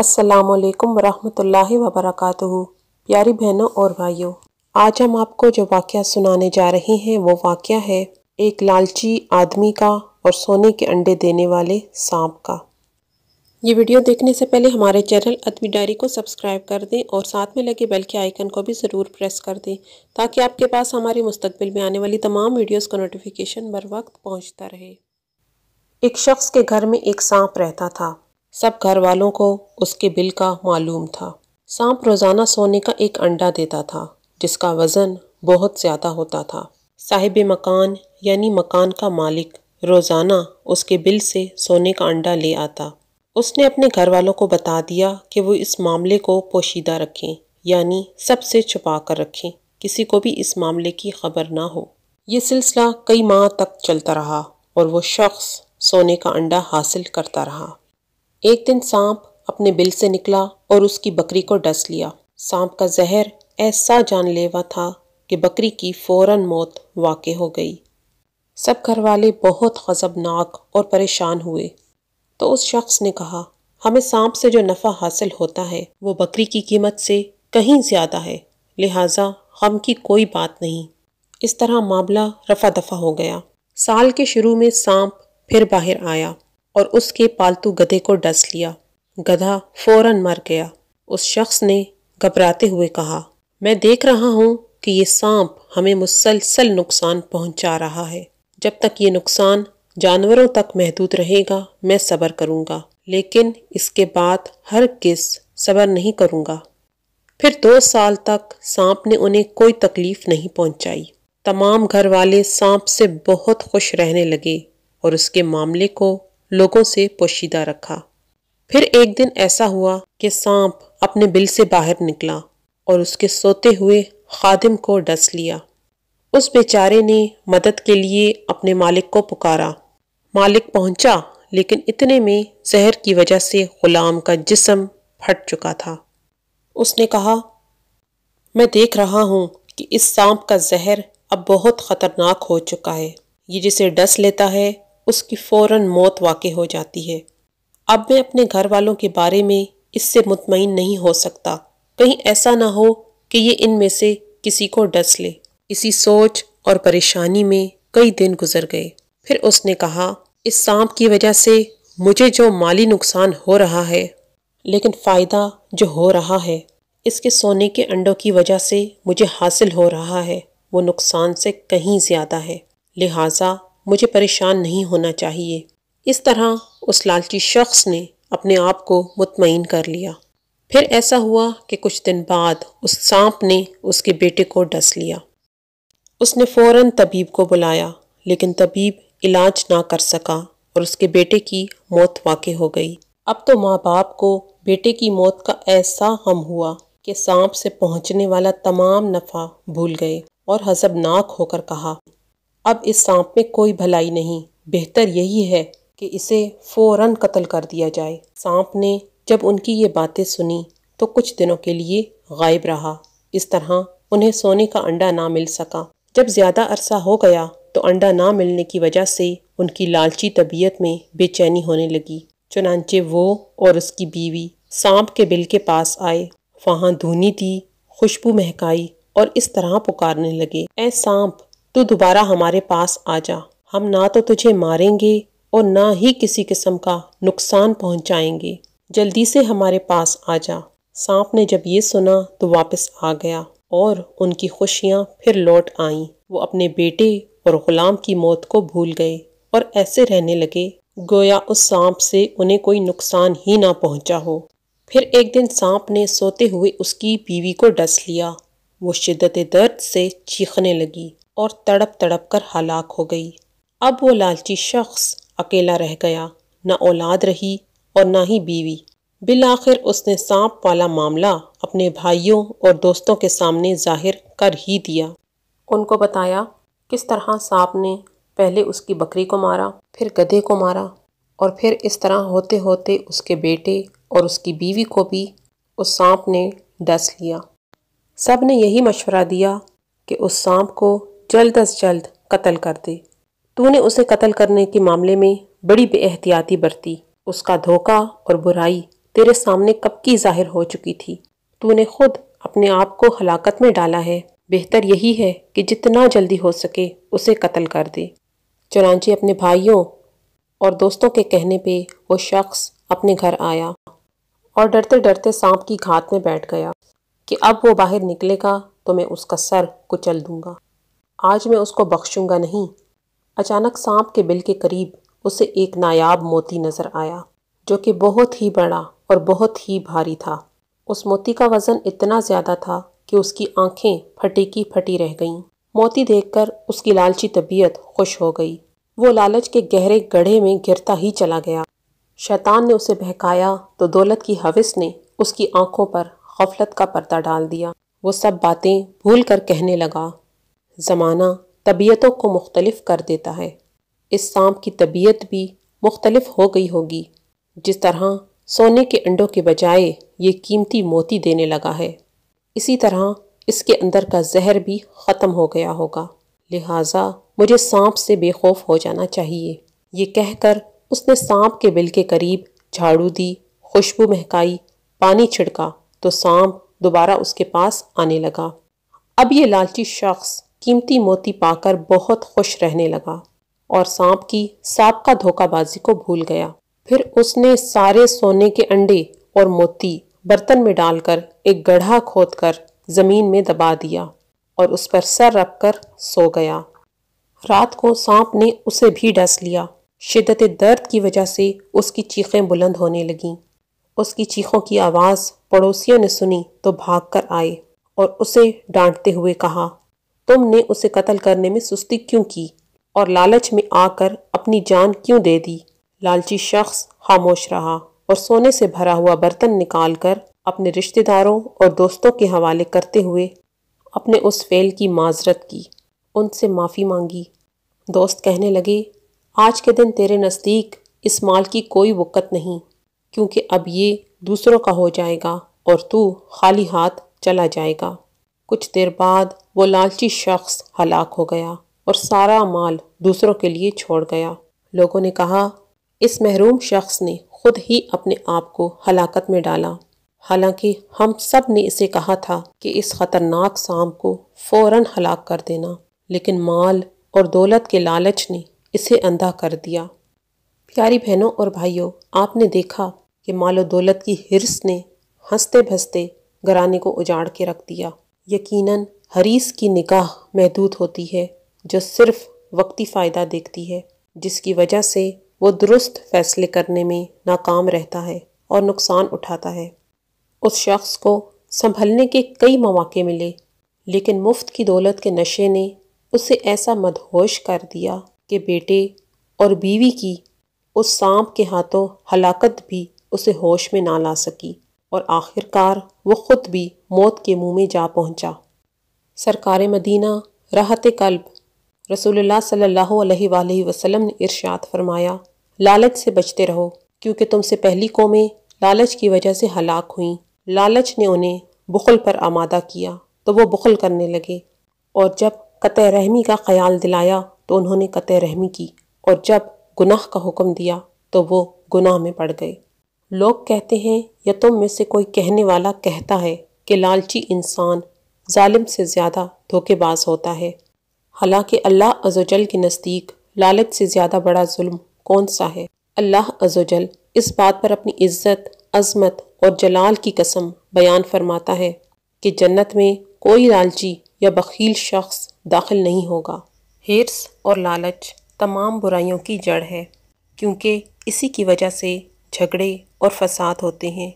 असलकम वरहमल वबरक प्यारी बहनों और भाइयों आज हम आपको जो वाक़ सुनाने जा रहे हैं वो वाक़ है एक लालची आदमी का और सोने के अंडे देने वाले सांप का ये वीडियो देखने से पहले हमारे चैनल अदबी डायरी को सब्सक्राइब कर दें और साथ में लगे बेल के आइकन को भी ज़रूर प्रेस कर दें ताकि आपके पास हमारे मुस्तबिल में आने वाली तमाम वीडियोज़ का नोटिफिकेशन बर वक्त पहुँचता रहे एक शख्स के घर में एक सांप रहता था सब घर वालों को उसके बिल का मालूम था सांप रोज़ाना सोने का एक अंडा देता था जिसका वज़न बहुत ज़्यादा होता था साहिब मकान यानी मकान का मालिक रोज़ाना उसके बिल से सोने का अंडा ले आता उसने अपने घर वालों को बता दिया कि वो इस मामले को पोशीदा रखें यानी सबसे छुपा कर रखें किसी को भी इस मामले की खबर ना हो यह सिलसिला कई माह तक चलता रहा और वो शख्स सोने का अंडा हासिल करता रहा एक दिन सांप अपने बिल से निकला और उसकी बकरी को डस लिया सांप का जहर ऐसा जानलेवा था कि बकरी की फौरन मौत वाक़ हो गई सब घर वाले बहुत गज़बनाक और परेशान हुए तो उस शख्स ने कहा हमें सांप से जो नफ़ा हासिल होता है वो बकरी की कीमत से कहीं ज़्यादा है लिहाजा हम की कोई बात नहीं इस तरह मामला रफा दफा हो गया साल के शुरू में सांप फिर बाहर आया और उसके पालतू गधे को डस लिया गधा फौरन मर गया उस शख्स ने घबराते हुए कहा मैं देख रहा हूँ कि ये सांप हमें मुसलसल नुकसान पहुँचा रहा है जब तक ये नुकसान जानवरों तक महदूद रहेगा मैं सब्र करूँगा लेकिन इसके बाद हर किस सब्र नहीं करूँगा फिर दो साल तक सांप ने उन्हें कोई तकलीफ नहीं पहुँचाई तमाम घर वाले सांप से बहुत खुश रहने लगे और उसके मामले को लोगों से पोशीदा रखा फिर एक दिन ऐसा हुआ कि सांप अपने बिल से बाहर निकला और उसके सोते हुए खादिम को डस लिया उस बेचारे ने मदद के लिए अपने मालिक को पुकारा मालिक पहुंचा लेकिन इतने में जहर की वजह से गुलाम का जिसम फट चुका था उसने कहा मैं देख रहा हूँ कि इस सांप का जहर अब बहुत ख़तरनाक हो चुका है ये जिसे डस लेता है उसकी फ़ौर मौत वाक़ हो जाती है अब मैं अपने घर वालों के बारे में इससे मुतमिन नहीं हो सकता कहीं ऐसा ना हो कि ये इनमें से किसी को डस ले इसी सोच और परेशानी में कई दिन गुजर गए फिर उसने कहा इस सांप की वजह से मुझे जो माली नुकसान हो रहा है लेकिन फ़ायदा जो हो रहा है इसके सोने के अंडों की वजह से मुझे हासिल हो रहा है वो नुकसान से कहीं ज़्यादा है लिहाजा मुझे परेशान नहीं होना चाहिए इस तरह उस लालची शख्स ने अपने आप को मुतमिन कर लिया फिर ऐसा हुआ कि कुछ दिन बाद उस सांप ने उसके बेटे को डस लिया उसने फ़ौर तबीब को बुलाया लेकिन तबीब इलाज ना कर सका और उसके बेटे की मौत वाक़ हो गई अब तो माँ बाप को बेटे की मौत का ऐसा हम हुआ कि सांप से पहुँचने वाला तमाम नफ़ा भूल गए और हजबनाक होकर कहा अब इस सांप में कोई भलाई नहीं बेहतर यही है कि इसे फौरन कत्ल कर दिया जाए सांप ने जब उनकी ये बातें सुनी तो कुछ दिनों के लिए गायब रहा इस तरह उन्हें सोने का अंडा ना मिल सका जब ज़्यादा अरसा हो गया तो अंडा ना मिलने की वजह से उनकी लालची तबीयत में बेचैनी होने लगी चुनाचे वो और उसकी बीवी सांप के बिल के पास आए वहाँ धुनी दी खुशबू महकाई और इस तरह पुकारने लगे ए सांप तू तो दोबारा हमारे पास आ जा हम ना तो तुझे मारेंगे और ना ही किसी किस्म का नुकसान पहुंचाएंगे जल्दी से हमारे पास आ जा सांप ने जब ये सुना तो वापस आ गया और उनकी खुशियाँ फिर लौट आईं वो अपने बेटे और ग़ुलाम की मौत को भूल गए और ऐसे रहने लगे गोया उस सांप से उन्हें कोई नुकसान ही ना पहुंचा हो फिर एक दिन सांप ने सोते हुए उसकी बीवी को डस लिया वो शिद्दत दर्द से चीखने लगी और तड़प तड़प कर हलाक हो गई अब वो लालची शख्स अकेला रह गया ना औलाद रही और ना ही बीवी बिल आखिर उसने सांप वाला मामला अपने भाइयों और दोस्तों के सामने जाहिर कर ही दिया उनको बताया किस तरह सांप ने पहले उसकी बकरी को मारा फिर गधे को मारा और फिर इस तरह होते होते उसके बेटे और उसकी बीवी को भी उस सांप ने डस लिया सब ने यही मशवरा दिया कि उस सांप को जल्द अज जल्द कत्ल कर दे तूने उसे कत्ल करने के मामले में बड़ी एहतियाती बरती उसका धोखा और बुराई तेरे सामने कब की जाहिर हो चुकी थी तूने खुद अपने आप को हलाकत में डाला है बेहतर यही है कि जितना जल्दी हो सके उसे कत्ल कर दे चुनाची अपने भाइयों और दोस्तों के कहने पे वो शख्स अपने घर आया और डरते डरते सांप की घात में बैठ गया कि अब वो बाहर निकलेगा तो मैं उसका सर कुचल दूंगा आज मैं उसको बख्शूंगा नहीं अचानक सांप के बिल के करीब उसे एक नायाब मोती नज़र आया जो कि बहुत ही बड़ा और बहुत ही भारी था उस मोती का वज़न इतना ज़्यादा था कि उसकी आंखें फटी की फटी रह गईं मोती देखकर उसकी लालची तबीयत खुश हो गई वो लालच के गहरे गढ़े में गिरता ही चला गया शैतान ने उसे बहकाया तो दौलत की हविस ने उसकी आंखों पर गफलत का पर्दा डाल दिया वो सब बातें भूल कर कहने लगा ज़माना तबीयतों को मुख्तलफ कर देता है इस सांप की तबीयत भी मुख्तलफ हो गई होगी जिस तरह सोने के अंडों के बजाय ये कीमती मोती देने लगा है इसी तरह इसके अंदर का जहर भी ख़त्म हो गया होगा लिहाजा मुझे सांप से बेखौफ हो जाना चाहिए ये कहकर उसने सांप के बिल के करीब झाड़ू दी खुशबू महकाई पानी छिड़का तो सांप दोबारा उसके पास आने लगा अब ये लालची शख्स कीमती मोती पाकर बहुत खुश रहने लगा और सांप की सांप का धोखाबाजी को भूल गया फिर उसने सारे सोने के अंडे और मोती बर्तन में डालकर एक गढ़ा खोदकर जमीन में दबा दिया और उस पर सर रखकर सो गया रात को सांप ने उसे भी डस लिया शिदत दर्द की वजह से उसकी चीखें बुलंद होने लगीं उसकी चीखों की आवाज़ पड़ोसियों ने सुनी तो भाग कर आए और उसे डांटते हुए कहा तुमने उसे कत्ल करने में सुस्ती क्यों की और लालच में आकर अपनी जान क्यों दे दी लालची शख्स खामोश रहा और सोने से भरा हुआ बर्तन निकालकर अपने रिश्तेदारों और दोस्तों के हवाले करते हुए अपने उस फेल की माजरत की उनसे माफ़ी मांगी दोस्त कहने लगे आज के दिन तेरे नज़दीक इस माल की कोई वक़्त नहीं क्योंकि अब ये दूसरों का हो जाएगा और तू खाली हाथ चला जाएगा कुछ देर बाद वो लालची शख्स हलाक हो गया और सारा माल दूसरों के लिए छोड़ गया लोगों ने कहा इस महरूम शख्स ने खुद ही अपने आप को हलाकत में डाला हालांकि हम सब ने इसे कहा था कि इस ख़तरनाक सांप को फौरन हलाक कर देना लेकिन माल और दौलत के लालच ने इसे अंधा कर दिया प्यारी बहनों और भाइयों आपने देखा कि माल और दौलत की हिरस ने हंसते भंसते घरानी को उजाड़ के रख दिया यकीनन हरीस की निगाह महदूद होती है जो सिर्फ वक्ती फ़ायदा देखती है जिसकी वजह से वो दुरुस्त फैसले करने में नाकाम रहता है और नुकसान उठाता है उस शख्स को संभलने के कई मौाक़े मिले लेकिन मुफ्त की दौलत के नशे ने उसे ऐसा मदहोश कर दिया कि बेटे और बीवी की उस सांप के हाथों हलाकत भी उसे होश में ना ला सकी और आखिरकार वो ख़ुद भी मौत के मुंह में जा पहुंचा। सरकार मदीना राहत कल्ब रसोल्ला सल्ला वसलम ने इर्शाद फरमाया लालच से बचते रहो क्योंकि तुमसे पहली कौमें लालच की वजह से हलाक हुई लालच ने उन्हें बुखल पर आमादा किया तो वो बुखल करने लगे और जब कत रहमी का ख्याल दिलाया तो उन्होंने कत रहमी की और जब गुनाह का हुक्म दिया तो वो गुनाह में पड़ गए लोग कहते हैं या तुम तो में से कोई कहने वाला कहता है कि लालची इंसान जालिम से ज़्यादा धोखेबाज होता है हालांकि अल्लाह अजोजल के नज़दीक लालच से ज़्यादा बड़ा जुल्म कौन सा है अल्लाह अजोजल इस बात पर अपनी इज्जत अजमत और जलाल की कसम बयान फरमाता है कि जन्नत में कोई लालची या बखील शख्स दाखिल नहीं होगा हिरस और लालच तमाम बुराइयों की जड़ है क्योंकि इसी की वजह से झगड़े और फसाद होते हैं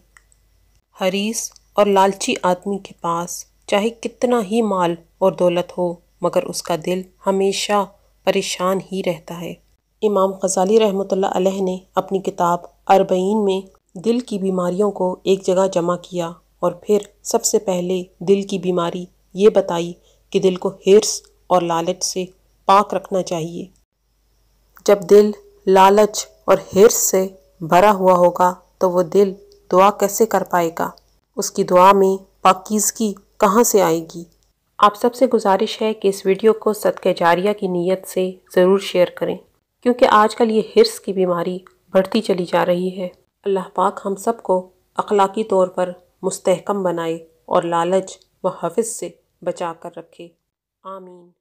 हरीस और लालची आदमी के पास चाहे कितना ही माल और दौलत हो मगर उसका दिल हमेशा परेशान ही रहता है इमाम गजाली रहमत ने अपनी किताब अरबईन में दिल की बीमारियों को एक जगह जमा किया और फिर सबसे पहले दिल की बीमारी ये बताई कि दिल को हिरस और लालच से पाक रखना चाहिए जब दिल लालच और हिरस से भरा हुआ होगा तो वो दिल दुआ कैसे कर पाएगा उसकी दुआ में पाकिजगी कहाँ से आएगी आप सबसे गुजारिश है कि इस वीडियो को सदक जारिया की नीयत से ज़रूर शेयर करें क्योंकि आजकल ये हिरस की बीमारी बढ़ती चली जा रही है अल्लाह पाक हम सबको अखलाकी तौर पर मुस्तकम बनाए और लालच व हफ़ से बचा कर रखे आमीन